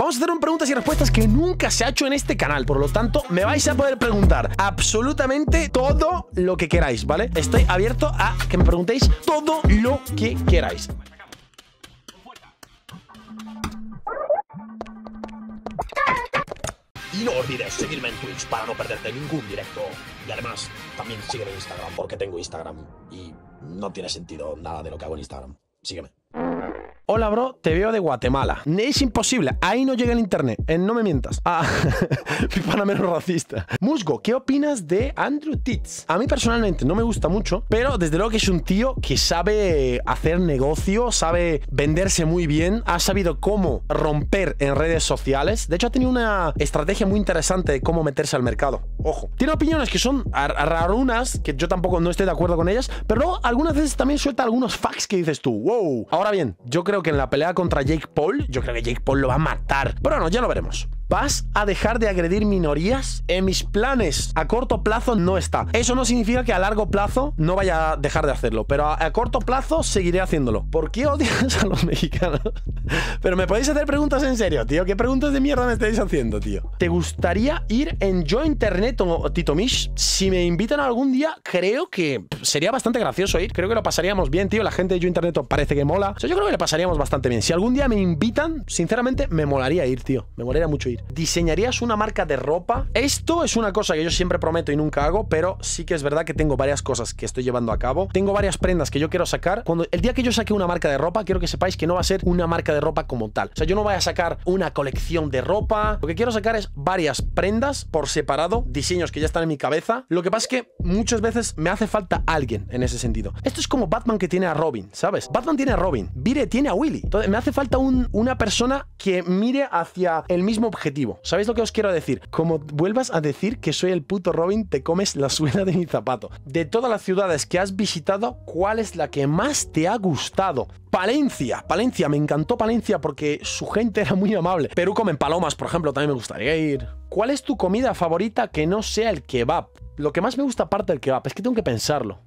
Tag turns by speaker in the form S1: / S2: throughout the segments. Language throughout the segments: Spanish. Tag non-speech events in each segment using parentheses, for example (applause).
S1: Vamos a hacer un preguntas y respuestas que nunca se ha hecho en este canal, por lo tanto me vais a poder preguntar absolutamente todo lo que queráis, ¿vale? Estoy abierto a que me preguntéis todo lo que queráis. Y no olvides seguirme en Twitch para no perderte ningún directo. Y además, también sígueme en Instagram porque tengo Instagram y no tiene sentido nada de lo que hago en Instagram. Sígueme. Hola, bro, te veo de Guatemala. Es imposible, ahí no llega el internet. Eh, no me mientas. Ah, (laughs) menos racista. Musgo, ¿qué opinas de Andrew Tits? A mí personalmente no me gusta mucho, pero desde luego que es un tío que sabe hacer negocio, sabe venderse muy bien, ha sabido cómo romper en redes sociales. De hecho, ha tenido una estrategia muy interesante de cómo meterse al mercado. Ojo. Tiene opiniones que son rarunas, que yo tampoco no estoy de acuerdo con ellas, pero luego algunas veces también suelta algunos facts que dices tú, wow. Ahora bien, yo creo que en la pelea contra Jake Paul, yo creo que Jake Paul lo va a matar. Pero bueno, ya lo veremos. ¿Vas a dejar de agredir minorías? En mis planes a corto plazo no está. Eso no significa que a largo plazo no vaya a dejar de hacerlo, pero a, corto plazo seguiré haciéndolo. ¿Por qué odias a los (laughs) mexicanos? pero me podéis hacer preguntas en serio, tío. ¿Qué preguntas de mierda me estáis haciendo, tío? ¿Te gustaría ir en Yo Internet o Tito Mish? Si me invitan algún día, creo que sería bastante gracioso ir. Creo que lo pasaríamos bien, tío. La gente de Yo Internet parece que mola. yo creo que lo pasaríamos bastante bien. Si algún día me invitan, sinceramente, me molaría ir, tío. Me molaría mucho ir. ¿diseñarías una marca de ropa? Esto es una cosa que yo siempre prometo y nunca hago, pero sí que es verdad que tengo varias cosas que estoy llevando a cabo. Tengo varias prendas que yo quiero sacar. Cuando el día que yo saque una marca de ropa, quiero que sepáis que no va a ser una marca de ropa como tal. O sea, yo no voy a sacar una colección de ropa. Lo que quiero sacar es varias prendas por separado, diseños que ya están en mi cabeza. Lo que pasa es que muchas veces me hace falta alguien en ese sentido. Esto es como Batman que tiene a Robin, ¿sabes? Batman tiene a Robin, Vire tiene a Willy. Entonces me hace falta una persona que mire hacia el mismo objetivo ¿Sabéis lo que os quiero decir? Como vuelvas a decir que soy el puto Robin, te comes la suela de mi zapato. De todas las ciudades que has visitado, ¿cuál es la que más te ha gustado? Palencia, Palencia, me encantó Palencia porque su gente era muy amable. Perú comen palomas, por ejemplo, también me gustaría ir. ¿Cuál es tu comida favorita que no sea el kebab? Lo que más me gusta aparte del kebab es que tengo que pensarlo.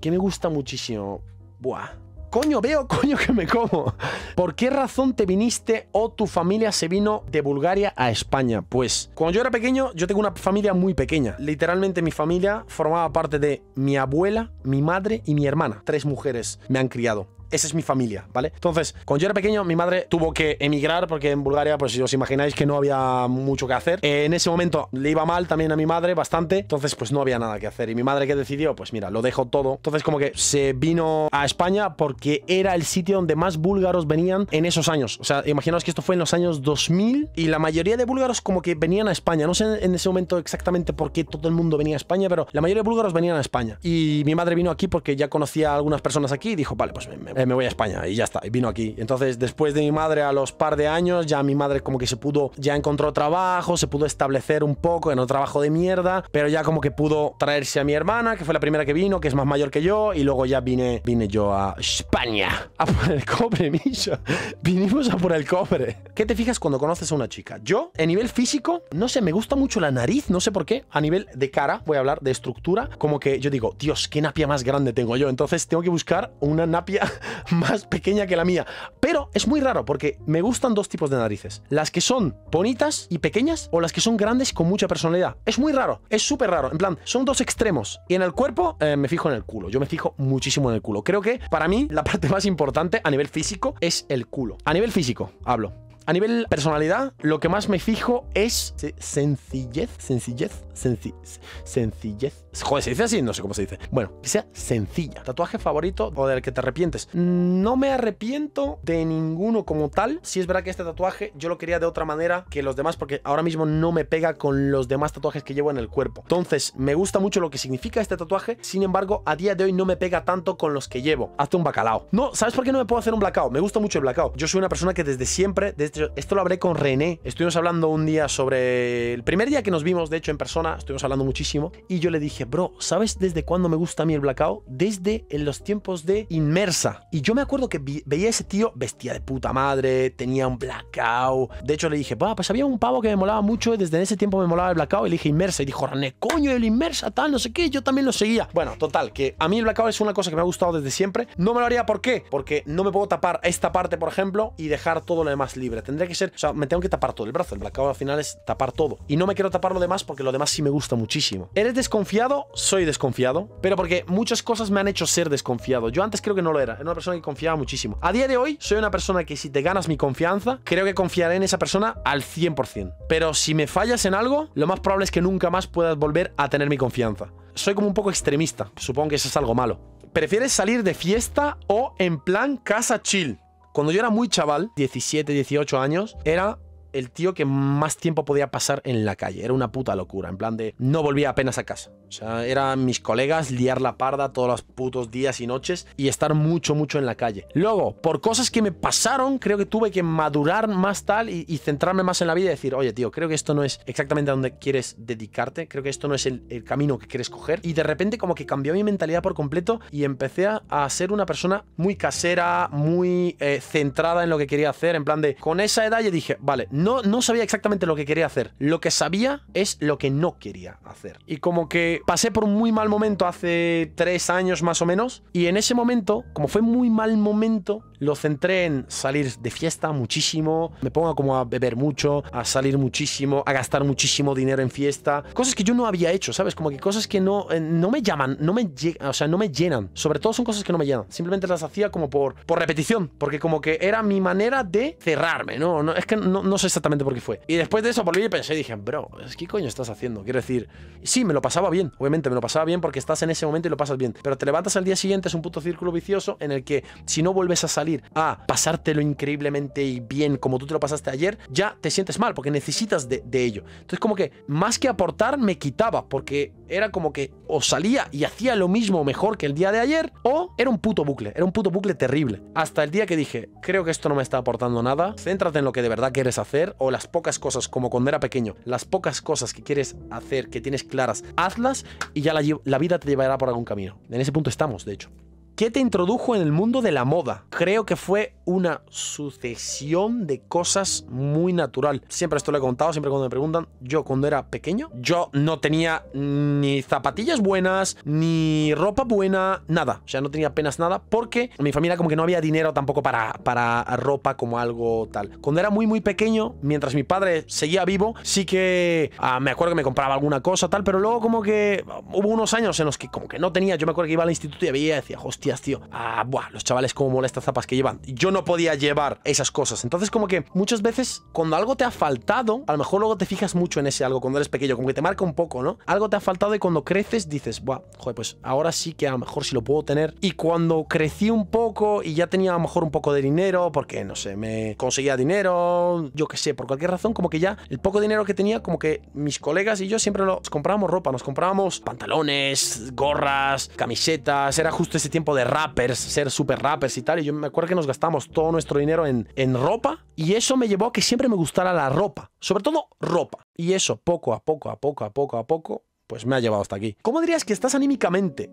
S1: Que me gusta muchísimo. Buah, Coño, veo coño que me como. ¿Por qué razón te viniste o tu familia se vino de Bulgaria a España? Pues cuando yo era pequeño, yo tengo una familia muy pequeña. Literalmente mi familia formaba parte de mi abuela, mi madre y mi hermana. Tres mujeres me han criado esa es mi familia, ¿vale? Entonces, cuando yo era pequeño, mi madre tuvo que emigrar porque en Bulgaria, pues si os imagináis que no había mucho que hacer. Eh, en ese momento le iba mal también a mi madre bastante, entonces pues no había nada que hacer. Y mi madre que decidió, pues mira, lo dejo todo. Entonces como que se vino a España porque era el sitio donde más búlgaros venían en esos años. O sea, imaginaos que esto fue en los años 2000 y la mayoría de búlgaros como que venían a España. No sé en ese momento exactamente por qué todo el mundo venía a España, pero la mayoría de búlgaros venían a España. Y mi madre vino aquí porque ya conocía a algunas personas aquí y dijo, vale, pues me eh, me voy a España y ya está, y vino aquí. Entonces, después de mi madre, a los par de años, ya mi madre como que se pudo, ya encontró trabajo, se pudo establecer un poco en otro trabajo de mierda, pero ya como que pudo traerse a mi hermana, que fue la primera que vino, que es más mayor que yo, y luego ya vine, vine yo a España, a por el cobre, (laughs) Misha. Vinimos a por el cobre. ¿Qué te fijas cuando conoces a una chica? Yo, a nivel físico, no sé, me gusta mucho la nariz, no sé por qué, a nivel de cara, voy a hablar de estructura, como que yo digo, Dios, qué napia más grande tengo yo, entonces tengo que buscar una napia (laughs) más pequeña que la mía. Pero es muy raro porque me gustan dos tipos de narices. Las que son bonitas y pequeñas o las que son grandes con mucha personalidad. Es muy raro, es súper raro. En plan, son dos extremos. Y en el cuerpo eh, me fijo en el culo. Yo me fijo muchísimo en el culo. Creo que para mí la (laughs) parte más importante a nivel físico es el culo. A nivel físico, hablo. A nivel personalidad, lo que más me fijo es sencillez, sencillez, sencillez, sencillez. Joder, se dice así, no sé cómo se dice. Bueno, que sea sencilla. ¿Tatuaje favorito o del que te arrepientes? No me arrepiento de ninguno como tal. Si es verdad que este tatuaje yo lo quería de otra manera que los demás, porque ahora mismo no me pega con los demás tatuajes que llevo en el cuerpo. Entonces, me gusta mucho lo que significa este tatuaje. Sin embargo, a día de hoy no me pega tanto con los que llevo. Hazte un bacalao. No, ¿sabes por qué no me puedo hacer un blackout? Me gusta mucho el blackout. Yo soy una persona que desde siempre, desde esto, lo hablé con René. Estuvimos hablando un día sobre. El primer día que nos vimos, de hecho, en persona, estuvimos hablando muchísimo. Y yo le dije, bro, ¿sabes desde cuándo me gusta a mí el blackout? Desde en los tiempos de Inmersa. Y yo me acuerdo que veía a ese tío vestía de puta madre, tenía un blackout. De hecho, le dije, va, pues había un pavo que me molaba mucho y desde ese tiempo me molaba el blackout. Y le dije Inmersa. Y dijo, René, coño, el Inmersa, tal, no sé qué. Yo también lo seguía. Bueno, total, que a mí el blackout es una cosa que me ha gustado desde siempre. No me lo haría, ¿por qué? Porque no me puedo tapar esta parte, por ejemplo, y dejar todo lo demás libre. Tendré que ser, o sea, me tengo que tapar todo el brazo, el blackout al final es tapar todo. Y no me quiero tapar lo demás porque lo demás sí me gusta muchísimo. ¿Eres desconfiado? Soy desconfiado, pero porque muchas cosas me han hecho ser desconfiado. Yo antes creo que no lo era, era una persona que confiaba muchísimo. A día de hoy soy una persona que si te ganas mi confianza, creo que confiaré en esa persona al 100%. Pero si me fallas en algo, lo más probable es que nunca más puedas volver a tener mi confianza. Soy como un poco extremista, supongo que eso es algo malo. ¿Prefieres salir de fiesta o en plan casa chill? Cuando yo era muy chaval, 17, 18 años, era el tío que más tiempo podía pasar en la calle. Era una puta locura, en plan de no volvía apenas a casa. O sea, eran mis colegas liar la parda todos los putos días y noches y estar mucho, mucho en la calle. Luego, por cosas que me pasaron, creo que tuve que madurar más tal y, centrarme más en la vida y decir, oye, tío, creo que esto no es exactamente a donde quieres dedicarte, creo que esto no es el, camino que quieres coger. Y de repente como que cambió mi mentalidad por completo y empecé a, ser una persona muy casera, muy eh, centrada en lo que quería hacer, en plan de, con esa edad yo dije, vale, no no, sabía exactamente lo que quería hacer. Lo que sabía es lo que no quería hacer. Y como que pasé por un muy mal momento hace tres años más o menos. Y en ese momento, como fue muy mal momento, lo centré en salir de fiesta muchísimo. Me pongo como a beber mucho, a salir muchísimo, a gastar muchísimo dinero en fiesta. Cosas que yo no había hecho, ¿sabes? Como que cosas que no, eh, no me llaman, no me, o sea, no me llenan. Sobre todo son cosas que no me llenan. Simplemente las hacía como por, por repetición. Porque como que era mi manera de cerrarme, ¿no? no es que no, no exactamente por qué fue. Y después de eso volví y pensé, Y dije, bro, ¿qué coño estás haciendo? Quiero decir, sí, me lo pasaba bien, obviamente me lo pasaba bien porque estás en ese momento y lo pasas bien, pero te levantas al día siguiente, es un puto círculo vicioso en el que si no vuelves a salir a pasártelo increíblemente y bien como tú te lo pasaste ayer, ya te sientes mal porque necesitas de, de ello. Entonces como que más que aportar me quitaba porque era como que o salía y hacía lo mismo mejor que el día de ayer o era un puto bucle, era un puto bucle terrible. Hasta el día que dije, creo que esto no me está aportando nada, céntrate en lo que de verdad quieres hacer o las pocas cosas, como cuando era pequeño, las pocas cosas que quieres hacer, que tienes claras, hazlas y ya la, la vida te llevará por algún camino. En ese punto estamos, de hecho. ¿Qué te introdujo en el mundo de la moda? Creo que fue una sucesión de cosas muy natural. Siempre esto lo he contado, siempre cuando me preguntan, yo cuando era pequeño, yo no tenía ni zapatillas buenas, ni ropa buena, nada. O sea, no tenía apenas nada porque mi familia como que no había dinero tampoco para, para ropa como algo tal. Cuando era muy, muy pequeño, mientras mi padre seguía vivo, sí que ah, me acuerdo que me compraba alguna cosa tal, pero luego como que hubo unos años en los que como que no tenía. Yo me acuerdo que iba al instituto y veía y decía, hostias, tío, ah, buah, los chavales como molestas zapas que llevan. Yo no podía llevar esas cosas. Entonces, como que muchas veces cuando algo te ha faltado, a lo mejor luego te fijas mucho en ese algo cuando eres pequeño, como que te marca un poco, ¿no? Algo te ha faltado y cuando creces dices, buah, joder, pues ahora sí que a lo mejor si lo puedo tener. Y cuando crecí un poco, y ya tenía a lo mejor un poco de dinero porque, no sé, me conseguía dinero, yo qué sé, por cualquier razón, como que ya el poco dinero que tenía, como que mis colegas y yo siempre nos comprábamos ropa, nos comprábamos pantalones, gorras, camisetas, era justo ese tiempo de rappers, ser super rappers y tal, y yo me acuerdo que nos gastamos todo nuestro dinero en, en ropa y eso me llevó a que siempre me gustara la ropa, sobre todo ropa. Y eso, poco a poco, a poco, a poco, a poco, pues me ha llevado hasta aquí. ¿Cómo dirías que estás anímicamente?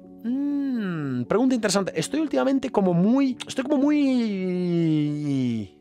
S1: pregunta interesante. Estoy últimamente como muy. Estoy como muy.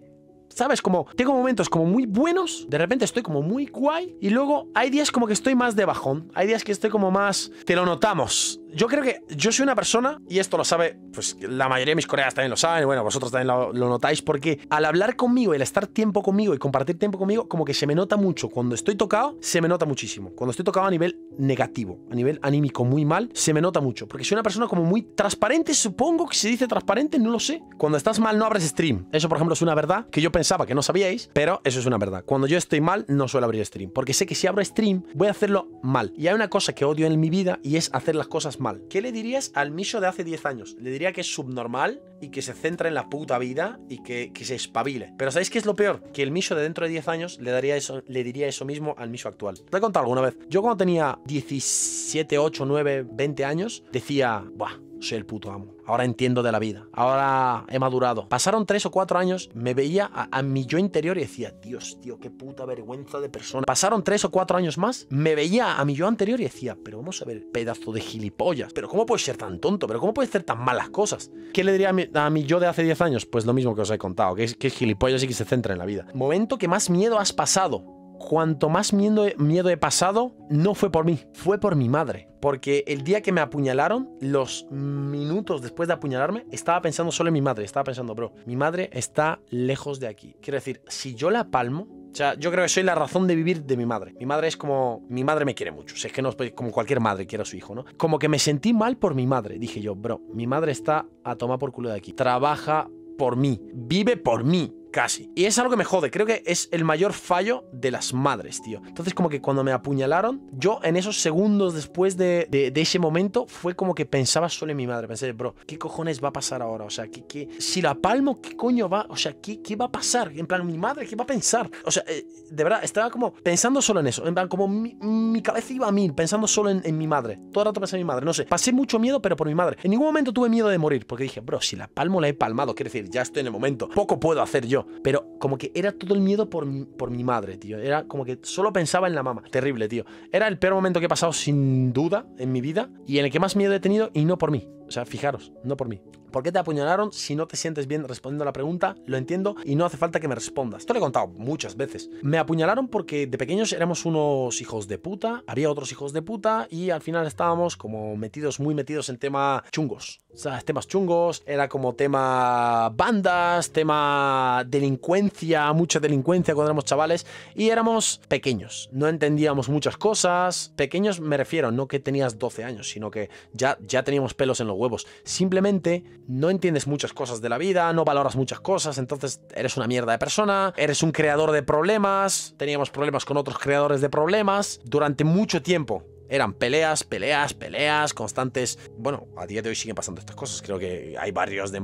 S1: ¿Sabes? Como tengo momentos como muy buenos, de repente estoy como muy guay y luego hay días como que estoy más de bajón. Hay días que estoy como más... Te lo notamos. Yo creo que yo soy una persona, y esto lo sabe, pues la mayoría de mis coreas también lo saben, y bueno, vosotros también lo, notáis, porque al hablar conmigo, el estar tiempo conmigo y compartir tiempo conmigo, como que se me nota mucho. Cuando estoy tocado, se me nota muchísimo. Cuando estoy tocado a nivel negativo, a nivel anímico muy mal, se me nota mucho. Porque soy una persona como muy transparente, supongo que se dice transparente, no lo sé. Cuando estás mal, no abres stream. Eso, por ejemplo, es una verdad que yo pensaba que no sabíais, pero eso es una verdad. Cuando yo estoy mal, no suelo abrir stream, porque sé que si abro stream, voy a hacerlo mal. Y hay una cosa que odio en mi vida y es hacer las cosas mal ¿Qué le dirías al miso de hace 10 años? Le diría que es subnormal y que se centra en la puta vida y que, se espabile. Pero ¿sabéis qué es lo peor? Que el miso de dentro de 10 años le, daría eso, le diría eso mismo al miso actual. Te he contado alguna vez. Yo cuando tenía 17, 8, 9, 20 años, decía, buah, soy el puto amo. Ahora entiendo de la vida. Ahora he madurado. Pasaron tres o cuatro años, me veía a, mi yo interior y decía, Dios, tío, qué puta vergüenza de persona. Pasaron tres o cuatro años más, me veía a mi yo anterior y decía, pero vamos a ver, pedazo de gilipollas. Pero ¿cómo puedes ser tan tonto? ¿Pero cómo puedes hacer tan malas cosas? ¿Qué le diría a mi, yo de hace diez años? Pues lo mismo que os he contado, que que es gilipollas y que se centra en la vida. Momento que más miedo has pasado cuanto más miedo, miedo he pasado, no fue por mí, fue por mi madre. Porque el día que me apuñalaron, los minutos después de apuñalarme, estaba pensando solo en mi madre. Estaba pensando, bro, mi madre está lejos de aquí. Quiero decir, si yo la palmo, o sea, yo creo que soy la razón de vivir de mi madre. Mi madre es como. Mi madre me quiere mucho. sé es que no como cualquier madre quiere a su hijo, ¿no? Como que me sentí mal por mi madre. Dije yo, bro, mi madre está a tomar por culo de aquí. Trabaja por mí. Vive por mí. Casi. Y es algo que me jode, creo que es el mayor fallo de las madres, tío. Entonces como que cuando me apuñalaron, yo en esos segundos después de, ese momento fue como que pensaba solo en mi madre. Pensé, bro, ¿qué cojones va a pasar ahora? O sea, ¿qué, qué? si la palmo, ¿qué coño va? O sea, ¿qué, ¿qué va a pasar? En plan, mi madre, ¿qué va a pensar? O sea, eh, de verdad, estaba como pensando solo en eso. En plan, como mi, cabeza iba a mil, pensando solo en, mi madre. Todo el rato pensé en mi madre, no sé. Pasé mucho miedo, pero por mi madre. En ningún momento tuve miedo de morir, porque dije, bro, si la palmo la he palmado, quiere decir, ya estoy en el momento. Poco puedo hacer yo pero como que era todo el miedo por, por mi madre, tío. Era como que solo pensaba en la mamá. Terrible, tío. Era el peor momento que he pasado sin duda en mi vida y en el que más miedo he tenido y no por mí. O sea, fijaros, no por mí. ¿Por qué te apuñalaron? Si no te sientes bien respondiendo a la pregunta, lo entiendo y no hace falta que me respondas. Esto lo he contado muchas veces. Me apuñalaron porque de pequeños éramos unos hijos de puta, había otros hijos de puta y al final estábamos como metidos, muy metidos en temas chungos. O sea, temas chungos, era como tema bandas, tema delincuencia, mucha delincuencia cuando éramos chavales y éramos pequeños. No entendíamos muchas cosas. Pequeños me refiero, no que tenías 12 años, sino que ya, ya teníamos pelos en los huevos. Simplemente no entiendes muchas cosas de la vida, no valoras muchas cosas, entonces eres una mierda de persona, eres un creador de problemas, teníamos problemas con otros creadores de problemas durante mucho tiempo. Eran peleas, peleas, peleas constantes. Bueno, a día de hoy siguen pasando estas cosas. Creo que hay barrios de,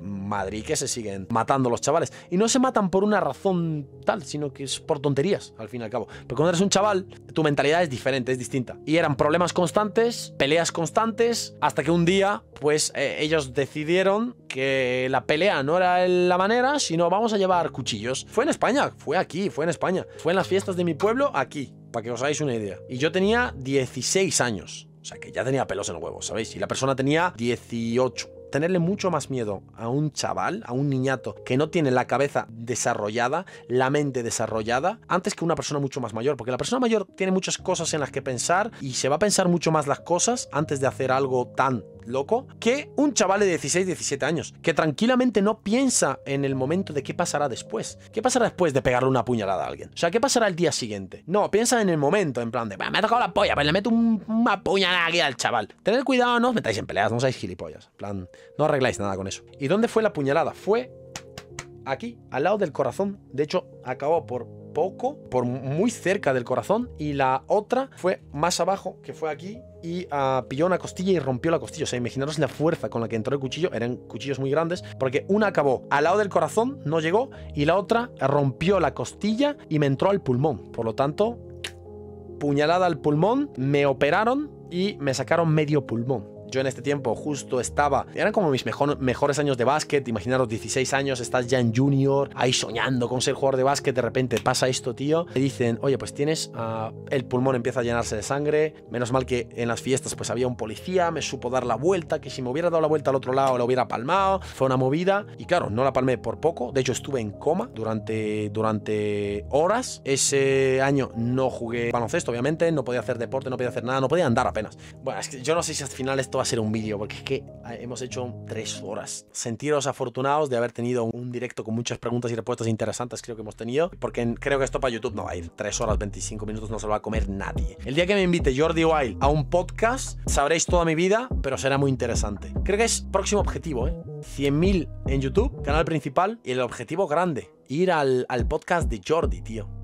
S1: Madrid que se siguen matando los chavales. Y no se matan por una razón tal, sino que es por tonterías, al fin y al cabo. Pero cuando eres un chaval, tu mentalidad es diferente, es distinta. Y eran problemas constantes, peleas constantes, hasta que un día, pues eh, ellos decidieron que la pelea no era la manera, sino vamos a llevar cuchillos. Fue en España, fue aquí, fue en España. Fue en las fiestas de mi pueblo, aquí para que os hagáis una idea. Y yo tenía 16 años. O sea, que ya tenía pelos en los huevos, ¿sabéis? Y la persona tenía 18 tenerle mucho más miedo a un chaval, a un niñato que no tiene la cabeza desarrollada, la mente desarrollada, antes que una persona mucho más mayor, porque la persona mayor tiene muchas cosas en las que pensar y se va a pensar mucho más las cosas antes de hacer algo tan loco que un chaval de 16, 17 años, que tranquilamente no piensa en el momento de qué pasará después. ¿Qué pasará después de pegarle una puñalada a alguien? O sea, ¿qué pasará el día siguiente? No, piensa en el momento, en plan de, me ha tocado la polla, pues le meto una puñalada aquí al chaval. Tened cuidado, no os metáis en peleas, no seáis gilipollas. En plan, no arregláis nada con eso. ¿Y dónde fue la puñalada? Fue aquí, al lado del corazón. De hecho, acabó por poco, por muy cerca del corazón, y la otra fue más abajo, que fue aquí, y ah, pilló una costilla y rompió la costilla. O sea, imaginaros la fuerza con la que entró el cuchillo, eran cuchillos muy grandes, porque una acabó al lado del corazón, no llegó, y la otra rompió la costilla y me entró al pulmón. Por lo tanto, puñalada al pulmón, me operaron y me sacaron medio pulmón. Yo en este tiempo justo estaba, eran como mis mejores años de básquet, imaginaros 16 años, estás ya en junior, ahí soñando con ser jugador de básquet, de repente pasa esto, tío, te dicen, oye, pues tienes, ah, el pulmón empieza a llenarse de sangre, menos mal que en las fiestas pues había un policía, me supo dar la vuelta, que si me hubiera dado la vuelta al otro lado lo hubiera palmado, fue una movida, y claro, no la palmé por poco, de hecho estuve en coma durante, durante horas, ese año no jugué baloncesto, obviamente, no podía hacer deporte, no podía hacer nada, no podía andar apenas. Bueno, es que yo no sé si al final esto va a ser un vídeo porque es que ah, hemos hecho tres horas. Sentiros afortunados de haber tenido un directo con muchas preguntas y respuestas interesantes, creo que hemos tenido, porque creo que esto para YouTube no va a ir. Tres horas, 25 minutos no se lo va a comer nadie. El día que me invite Jordi Wild a un podcast, sabréis toda mi vida, pero será muy interesante. Creo que es próximo objetivo, ¿eh? 100.000 en YouTube, canal principal, y el objetivo grande, ir al podcast de Jordi, tío.